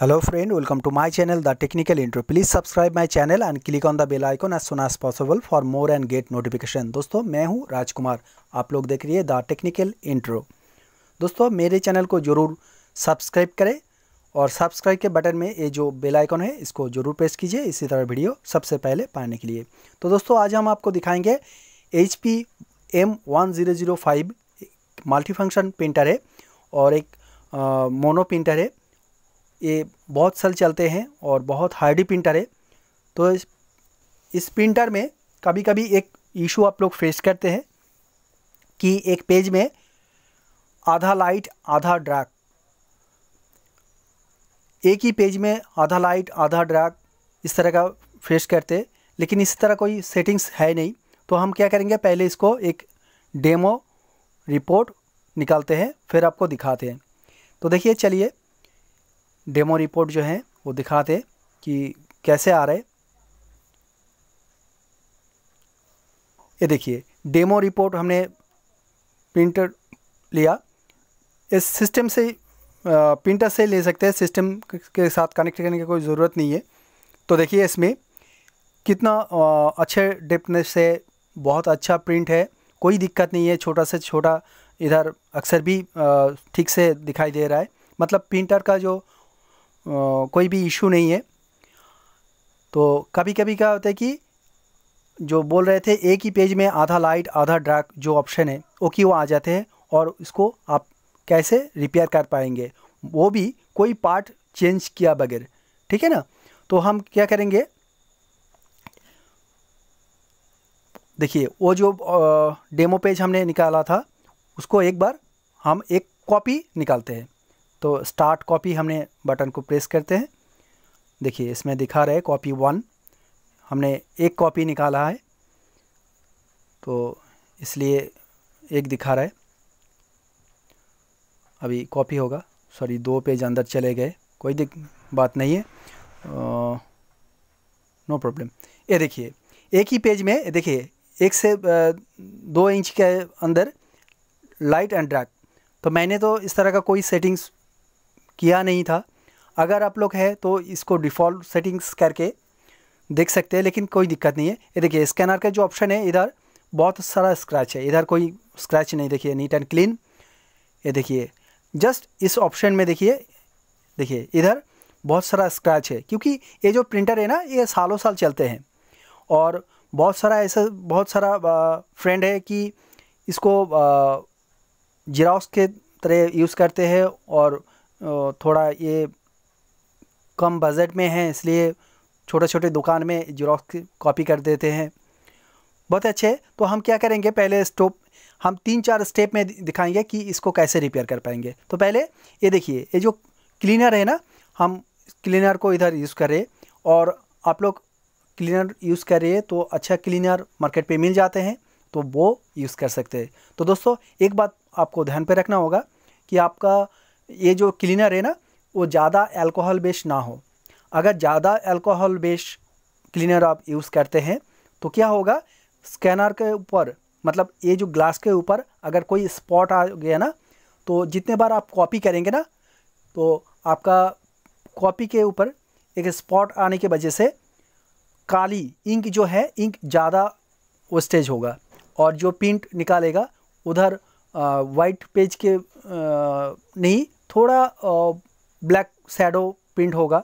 hello friend welcome to my channel the technical intro please subscribe my channel and click on the bell icon as soon as possible for more and get notification दोस्तों मैं हूं राजकुमार आप लोग देख रही है the technical intro दोस्तों मेरे चैनल को जरूर सब्सक्राइब करें और सब्सक्राइब के बटन में ये जो बेल आइकन है इसको जरूर प्रेस कीजिए इसी तरह वीडियो सबसे पहले पाने के लिए तो दोस्तों आज हम आपको दिखाएंगे H P M one zero zero five multi function printer है और एक मोनो प्रिंटर है ये बहुत सल चलते हैं और बहुत हार्डी प्रिंटर है तो इस इस प्रिंटर में कभी कभी एक इशू आप लोग फेस करते हैं कि एक पेज में आधा लाइट आधा ड्रैग एक ही पेज में आधा लाइट आधा ड्रैग इस तरह का फेस करते लेकिन इस तरह कोई सेटिंग्स है नहीं तो हम क्या करेंगे पहले इसको एक डेमो रिपोर्ट निकालते हैं फिर आपको दिखाते हैं तो देखिए चलिए डेमो रिपोर्ट जो है वो दिखाते कि कैसे आ रहे ये देखिए डेमो रिपोर्ट हमने प्रिंटर लिया इस सिस्टम से प्रिंटर से ले सकते हैं सिस्टम के साथ कनेक्ट करने की कोई ज़रूरत नहीं है तो देखिए इसमें कितना अच्छे डिपनेस से बहुत अच्छा प्रिंट है कोई दिक्कत नहीं है छोटा से छोटा इधर अक्सर भी ठीक से दिखाई दे रहा है मतलब प्रिंटर का जो कोई भी इशू नहीं है तो कभी कभी क्या होता है कि जो बोल रहे थे एक ही पेज में आधा लाइट आधा डार्क जो ऑप्शन है वो कि वो आ जाते हैं और इसको आप कैसे रिपेयर कर पाएंगे वो भी कोई पार्ट चेंज किया बगैर ठीक है ना तो हम क्या करेंगे देखिए वो जो डेमो पेज हमने निकाला था उसको एक बार हम एक कॉपी निकालते हैं तो स्टार्ट कॉपी हमने बटन को प्रेस करते हैं देखिए इसमें दिखा रहे कॉपी वन हमने एक कॉपी निकाला है तो इसलिए एक दिखा रहा है अभी कॉपी होगा सॉरी दो पेज अंदर चले गए कोई दिक बात नहीं है नो प्रॉब्लम ये देखिए एक ही पेज में देखिए एक से दो इंच के अंदर लाइट एंड डार्क तो मैंने तो इस तरह का कोई सेटिंग्स किया नहीं था अगर आप लोग है तो इसको डिफ़ॉल्ट सेटिंग्स करके देख सकते हैं लेकिन कोई दिक्कत नहीं है ये देखिए स्कैनर का जो ऑप्शन है इधर बहुत सारा स्क्रैच है इधर कोई स्क्रैच नहीं देखिए नीट एंड क्लीन ये देखिए जस्ट इस ऑप्शन में देखिए देखिए इधर बहुत सारा स्क्रैच है क्योंकि ये जो प्रिंटर है ना ये सालों साल चलते हैं और बहुत सारा ऐसा बहुत सारा फ्रेंड है कि इसको जिराक्स के तरह यूज़ करते हैं और थोड़ा ये कम बजट में है इसलिए छोटे छोटे दुकान में जीरोक्स कॉपी कर देते हैं बहुत अच्छे तो हम क्या करेंगे पहले स्टोप हम तीन चार स्टेप में दिखाएंगे कि इसको कैसे रिपेयर कर पाएंगे तो पहले ये देखिए ये जो क्लीनर है ना हम क्लीनर को इधर यूज़ करें और आप लोग क्लीनर यूज़ करिए तो अच्छा क्लीनर मार्केट पे मिल जाते हैं तो वो यूज़ कर सकते हैं तो दोस्तों एक बात आपको ध्यान पे रखना होगा कि आपका ये जो क्लीनर है ना वो ज़्यादा अल्कोहल बेस ना हो अगर ज़्यादा अल्कोहल बेस क्लीनर आप यूज़ करते हैं तो क्या होगा स्कैनर के ऊपर मतलब ये जो ग्लास के ऊपर अगर कोई स्पॉट आ गया ना तो जितने बार आप कॉपी करेंगे ना तो आपका कॉपी के ऊपर एक स्पॉट आने की वजह से काली इंक जो है इंक ज़्यादा वेस्टेज होगा और जो प्रिंट निकालेगा उधर वाइट पेज के आ, नहीं थोड़ा ब्लैक शेडो प्रिंट होगा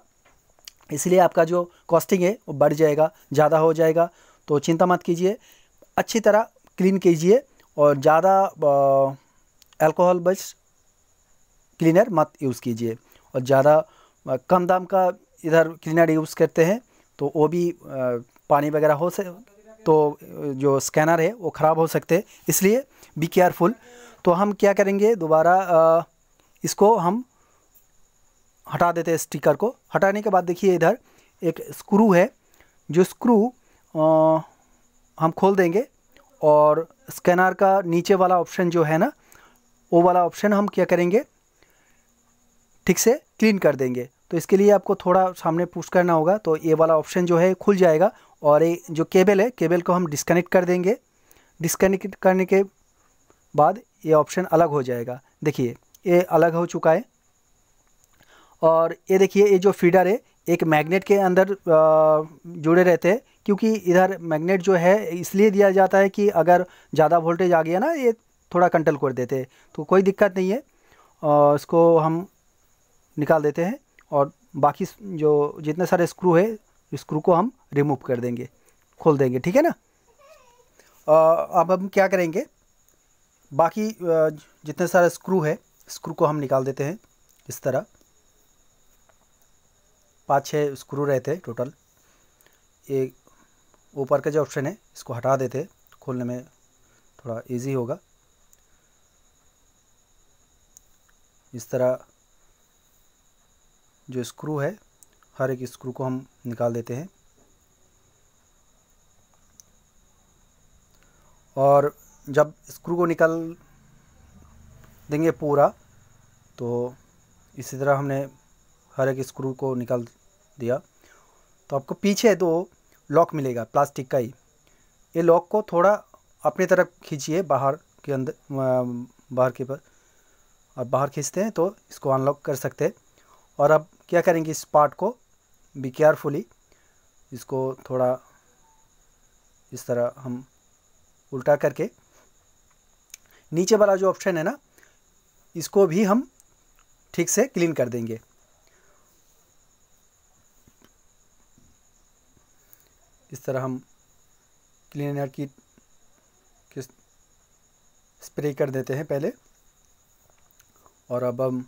इसलिए आपका जो कॉस्टिंग है वो बढ़ जाएगा ज़्यादा हो जाएगा तो चिंता मत कीजिए अच्छी तरह क्लीन कीजिए और ज़्यादा अल्कोहल बस क्लीनर मत यूज़ कीजिए और ज़्यादा कम दाम का इधर क्लीनर यूज़ करते हैं तो वो भी पानी वगैरह हो से तो जो स्कैनर है वो ख़राब हो सकते हैं इसलिए बी केयरफुल तो हम क्या करेंगे दोबारा इसको हम हटा देते हैं स्टिकर को हटाने के बाद देखिए इधर एक स्क्रू है जो स्क्रू हम खोल देंगे और स्कैनर का नीचे वाला ऑप्शन जो है ना वो वाला ऑप्शन हम क्या करेंगे ठीक से क्लीन कर देंगे तो इसके लिए आपको थोड़ा सामने पुश करना होगा तो ये वाला ऑप्शन जो है खुल जाएगा और ये जो केबल है केबल को हम डिस्कनेक्ट कर देंगे डिस्कनेक्ट करने के बाद ये ऑप्शन अलग हो जाएगा देखिए ये अलग हो चुका है और ये देखिए ये जो फीडर है एक मैग्नेट के अंदर जुड़े रहते हैं क्योंकि इधर मैग्नेट जो है इसलिए दिया जाता है कि अगर ज़्यादा वोल्टेज आ गया ना ये थोड़ा कंट्रोल कर देते तो कोई दिक्कत नहीं है और इसको हम निकाल देते हैं और बाकी जो जितने सारे स्क्रू है स्क्रू को हम रिमूव कर देंगे खोल देंगे ठीक है ना अब हम क्या करेंगे बाकी जितने सारे स्क्रू है स्क्रू को हम निकाल देते हैं इस तरह पाँच छः स्क्रू रहते हैं टोटल ये ऊपर का जो ऑप्शन है इसको हटा देते हैं खोलने में थोड़ा इजी होगा इस तरह जो स्क्रू है हर एक स्क्रू को हम निकाल देते हैं और जब स्क्रू को निकाल देंगे पूरा तो इसी तरह हमने हर एक स्क्रू को निकाल दिया तो आपको पीछे दो लॉक मिलेगा प्लास्टिक का ही ये लॉक को थोड़ा अपनी तरफ खींचिए बाहर के अंदर बाहर के पर और बाहर खींचते हैं तो इसको अनलॉक कर सकते हैं और अब क्या करेंगे इस पार्ट को बी केयरफुली इसको थोड़ा इस तरह हम उल्टा करके नीचे वाला जो ऑप्शन है ना इसको भी हम ठीक से क्लीन कर देंगे इस तरह हम क्लीनर की स्प्रे कर देते हैं पहले और अब हम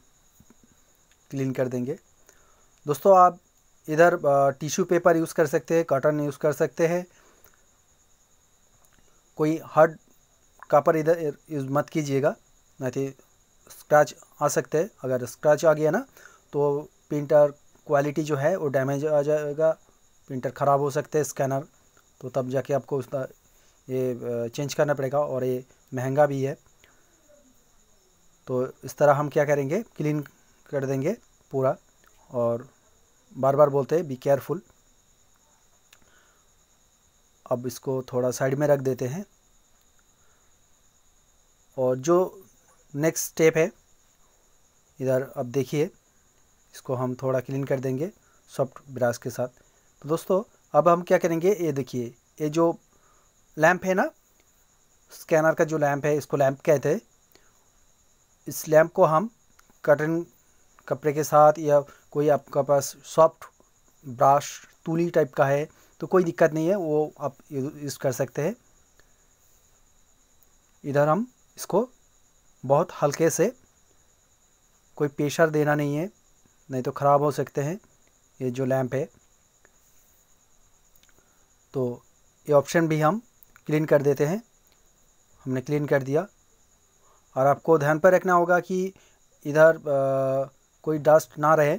क्लीन कर देंगे दोस्तों आप इधर टिश्यू पेपर यूज़ कर सकते हैं कॉटन यूज़ कर सकते हैं कोई हार्ड कापर इधर यूज़ मत कीजिएगा नहीं स्क्रैच आ सकते हैं अगर स्क्रैच आ गया ना तो प्रिंटर क्वालिटी जो है वो डैमेज आ जाएगा प्रिंटर ख़राब हो सकते हैं स्कैनर तो तब जाके आपको उसका ये चेंज करना पड़ेगा और ये महंगा भी है तो इस तरह हम क्या करेंगे क्लीन कर देंगे पूरा और बार बार बोलते हैं बी केयरफुल अब इसको थोड़ा साइड में रख देते हैं और जो नेक्स्ट स्टेप है इधर अब देखिए इसको हम थोड़ा क्लीन कर देंगे सॉफ्ट ब्रश के साथ तो दोस्तों अब हम क्या करेंगे ये देखिए ये जो लैम्प है ना स्कैनर का जो लैम्प है इसको लैम्प कहते हैं इस लैम्प को हम कटन कपड़े के साथ या कोई आपका पास सॉफ्ट ब्रश तूली टाइप का है तो कोई दिक्कत नहीं है वो आप यूज़ कर सकते हैं इधर हम इसको बहुत हल्के से कोई प्रेशर देना नहीं है नहीं तो ख़राब हो सकते हैं ये जो लैम्प है तो ये ऑप्शन भी हम क्लीन कर देते हैं हमने क्लीन कर दिया और आपको ध्यान पर रखना होगा कि इधर आ, कोई डस्ट ना रहे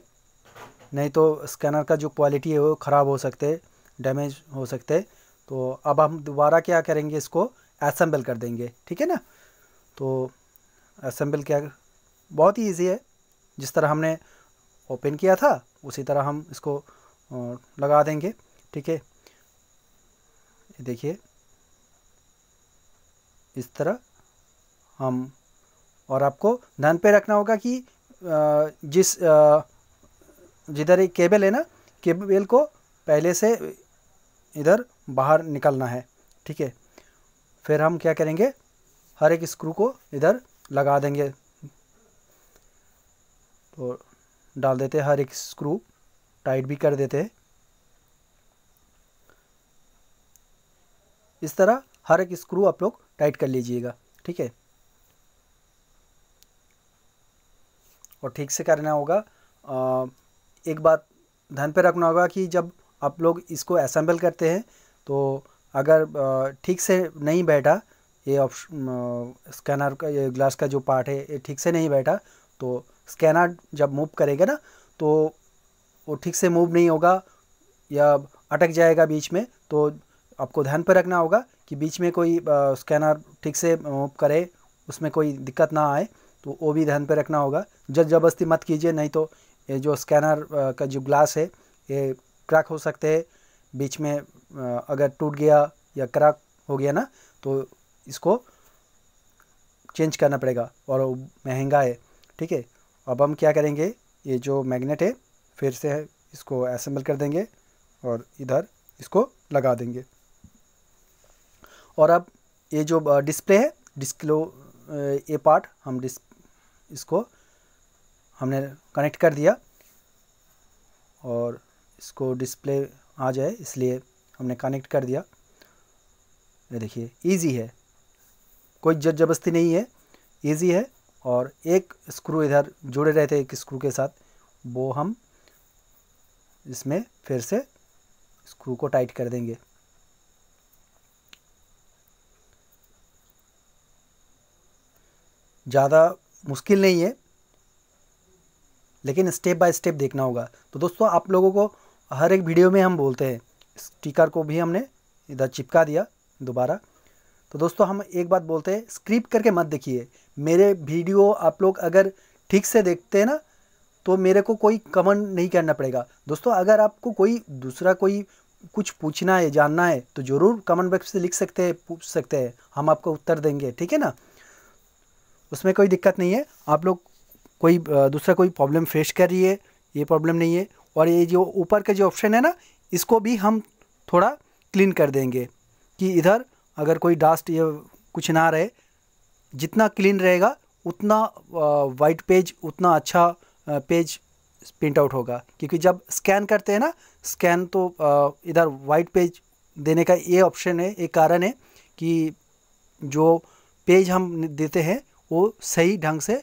नहीं तो स्कैनर का जो क्वालिटी है वो ख़राब हो सकते डैमेज हो सकते तो अब हम दोबारा क्या करेंगे इसको असम्बल कर देंगे ठीक है ना तो असेंबल किया बहुत ही ईजी है जिस तरह हमने ओपन किया था उसी तरह हम इसको लगा देंगे ठीक है देखिए इस तरह हम और आपको ध्यान पे रखना होगा कि जिस जिधर एक केबल है ना केबल को पहले से इधर बाहर निकलना है ठीक है फिर हम क्या करेंगे हर एक स्क्रू को इधर लगा देंगे तो डाल देते हर एक स्क्रू टाइट भी कर देते इस तरह हर एक स्क्रू आप लोग टाइट कर लीजिएगा ठीक है और ठीक से करना होगा आ, एक बात ध्यान पे रखना होगा कि जब आप लोग इसको असेंबल करते हैं तो अगर ठीक से नहीं बैठा ये ऑप्शन स्कैनर का ये ग्लास का जो पार्ट है ये ठीक से नहीं बैठा तो स्कैनर जब मूव करेगा ना तो वो ठीक से मूव नहीं होगा या अटक जाएगा बीच में तो आपको ध्यान पर रखना होगा कि बीच में कोई स्कैनर ठीक से मूव करे उसमें कोई दिक्कत ना आए तो वो भी ध्यान पर रखना होगा जब जबरदस्ती मत कीजिए नहीं तो ये जो स्कैनर का जो ग्लास है ये क्रैक हो सकते हैं बीच में अगर टूट गया या क्रैक हो गया ना तो इसको चेंज करना पड़ेगा और महंगा है ठीक है अब हम क्या करेंगे ये जो मैग्नेट है फिर से इसको असेंबल कर देंगे और इधर इसको लगा देंगे और अब ये जो डिस्प्ले है डिस्प्लो ये पार्ट हम डिस इसको हमने कनेक्ट कर दिया और इसको डिस्प्ले आ जाए इसलिए हमने कनेक्ट कर दिया ये देखिए इजी है कोई जज जबरदस्ती नहीं है ईजी है और एक स्क्रू इधर जुड़े रहे थे एक स्क्रू के साथ वो हम इसमें फिर से स्क्रू को टाइट कर देंगे ज़्यादा मुश्किल नहीं है लेकिन स्टेप बाय स्टेप देखना होगा तो दोस्तों आप लोगों को हर एक वीडियो में हम बोलते हैं स्टिकर को भी हमने इधर चिपका दिया दोबारा तो दोस्तों हम एक बात बोलते हैं स्क्रिप्ट करके मत देखिए मेरे वीडियो आप लोग अगर ठीक से देखते हैं ना तो मेरे को कोई कमेंट नहीं करना पड़ेगा दोस्तों अगर आपको कोई दूसरा कोई कुछ पूछना है जानना है तो ज़रूर कमेंट बॉक्स से लिख सकते हैं पूछ सकते हैं हम आपको उत्तर देंगे ठीक है ना उसमें कोई दिक्कत नहीं है आप लोग कोई दूसरा कोई प्रॉब्लम फेस कर रही है ये प्रॉब्लम नहीं है और ये जो ऊपर का जो ऑप्शन है ना इसको भी हम थोड़ा क्लीन कर देंगे कि इधर अगर कोई डास्ट या कुछ ना रहे जितना क्लीन रहेगा उतना वाइट पेज उतना अच्छा पेज प्रिंट आउट होगा क्योंकि जब स्कैन करते हैं ना स्कैन तो इधर वाइट पेज देने का ये ऑप्शन है एक कारण है कि जो पेज हम देते हैं वो सही ढंग से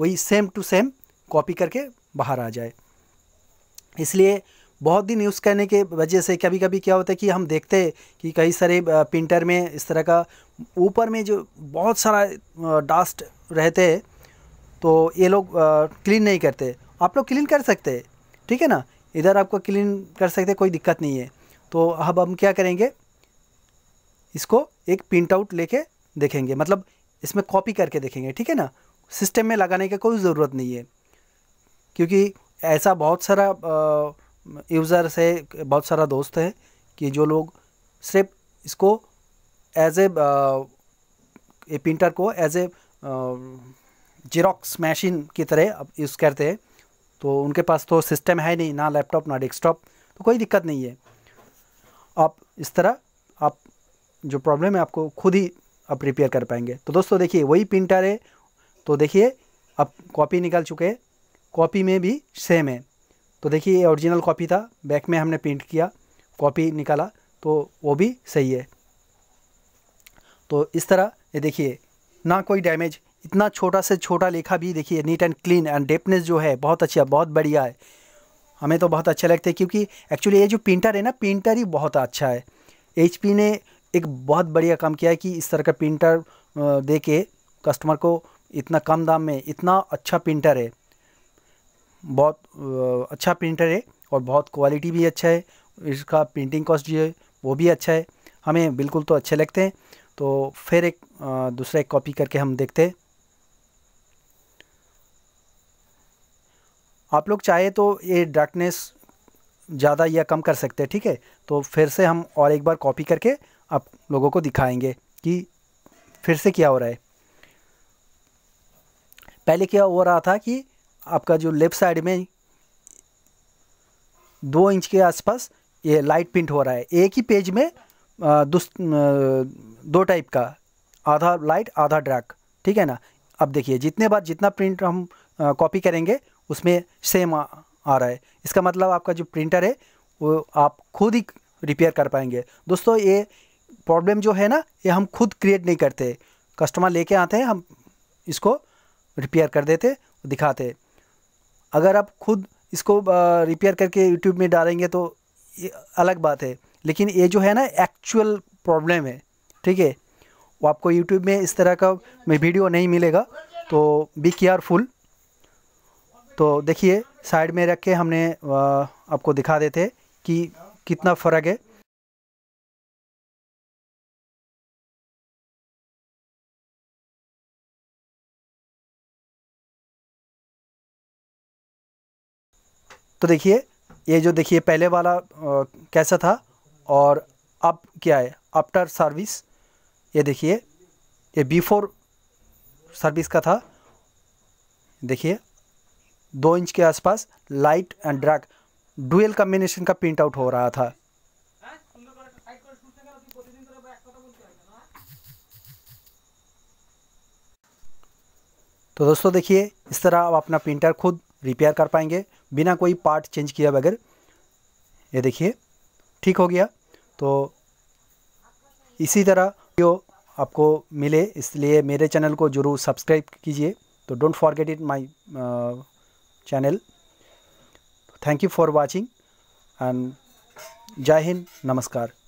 वही सेम टू सेम कॉपी करके बाहर आ जाए इसलिए बहुत दिन यूज़ करने के वजह से कभी कभी क्या होता है कि हम देखते हैं कि कई सारे प्रिंटर में इस तरह का ऊपर में जो बहुत सारा डास्ट रहते हैं तो ये लोग क्लीन नहीं करते आप लोग क्लीन कर सकते हैं ठीक है ना इधर आपको क्लीन कर सकते कोई दिक्कत नहीं है तो अब हम क्या करेंगे इसको एक प्रिंट आउट लेके देखेंगे मतलब इसमें कॉपी करके देखेंगे ठीक है ना सिस्टम में लगाने की कोई ज़रूरत नहीं है क्योंकि ऐसा बहुत सारा आ, यूज़र से बहुत सारा दोस्त है कि जो लोग सिर्फ इसको एज ए प्रिंटर को एज ए जेरोक्स मशीन की तरह यूज़ करते हैं तो उनके पास तो सिस्टम है नहीं ना लैपटॉप ना डेस्कटॉप तो कोई दिक्कत नहीं है आप इस तरह आप जो प्रॉब्लम है आपको खुद ही आप रिपेयर कर पाएंगे तो दोस्तों देखिए वही प्रिंटर है तो देखिए आप कॉपी निकल चुके हैं कॉपी में भी सेम है तो देखिए ये ओरिजिनल कॉपी था बैक में हमने प्रिंट किया कॉपी निकाला तो वो भी सही है तो इस तरह ये देखिए ना कोई डैमेज इतना छोटा से छोटा लेखा भी देखिए neat and clean and deepness जो है बहुत अच्छा बहुत बढ़िया है हमें तो बहुत अच्छा लगता है क्योंकि एक्चुअली ये जो प्रिंटर है ना प्रिंटर ही बहुत अच्छा है एच ने एक बहुत बढ़िया काम किया है कि इस तरह का प्रिंटर दे के कस्टमर को इतना कम दाम में इतना अच्छा प्रिंटर है बहुत अच्छा प्रिंटर है और बहुत क्वालिटी भी अच्छा है इसका प्रिंटिंग कॉस्ट जो है वो भी अच्छा है हमें बिल्कुल तो अच्छे लगते हैं तो फिर एक दूसरा एक कॉपी करके हम देखते हैं आप लोग चाहे तो ये डार्कनेस ज़्यादा या कम कर सकते हैं ठीक है तो फिर से हम और एक बार कॉपी करके आप लोगों को दिखाएंगे कि फिर से क्या हो रहा है पहले क्या हो रहा था कि आपका जो लेफ़्ट साइड में दो इंच के आसपास ये लाइट प्रिंट हो रहा है एक ही पेज में दो, टाइप का आधा लाइट आधा डार्क ठीक है ना अब देखिए जितने बार जितना प्रिंट हम कॉपी करेंगे उसमें सेम आ, आ रहा है इसका मतलब आपका जो प्रिंटर है वो आप खुद ही रिपेयर कर पाएंगे दोस्तों ये प्रॉब्लम जो है ना ये हम खुद क्रिएट नहीं करते कस्टमर लेके आते हैं हम इसको रिपेयर कर देते दिखाते अगर आप खुद इसको रिपेयर करके यूट्यूब में डालेंगे तो ये अलग बात है लेकिन ये जो है ना एक्चुअल प्रॉब्लम है ठीक है वो आपको यूट्यूब में इस तरह का वीडियो नहीं मिलेगा तो बी केयरफुल तो देखिए साइड में रख के हमने आपको दिखा देते कि कितना फ़र्क है तो देखिए ये जो देखिए पहले वाला आ, कैसा था और अब क्या है आफ्टर सर्विस ये देखिए ये बिफोर सर्विस का था देखिए दो इंच के आसपास light and dark dual combination का प्रिंट आउट हो रहा था तो दोस्तों देखिए इस तरह आप अपना प्रिंटर खुद रिपेयर कर पाएंगे बिना कोई पार्ट चेंज किया बगैर ये देखिए ठीक हो गया तो इसी तरह वीडियो आपको मिले इसलिए मेरे चैनल को ज़रूर सब्सक्राइब कीजिए तो don't forget it my channel thank you for watching and जय हिंद नमस्कार